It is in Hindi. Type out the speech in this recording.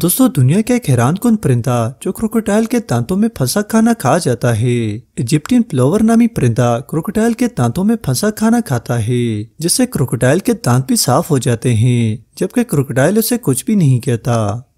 दोस्तों दुनिया का एक हैरान कन परिंदा जो क्रोकोटाइल के दांतों में फंसा खाना खा जाता है इजिप्टियन प्लोवर नामी परिंदा क्रोकोटाइल के दांतों में फंसा खाना खाता है जिससे क्रोकोटाइल के दांत भी साफ हो जाते हैं जबकि क्रोकोटाइल उसे कुछ भी नहीं कहता